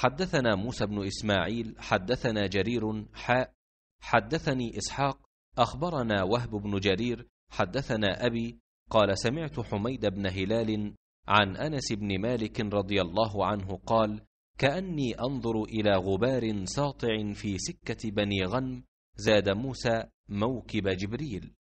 حدثنا موسى بن إسماعيل حدثنا جرير حاء حدثني إسحاق أخبرنا وهب بن جرير حدثنا أبي قال سمعت حميد بن هلال عن أنس بن مالك رضي الله عنه قال كأني أنظر إلى غبار ساطع في سكة بني غنم زاد موسى موكب جبريل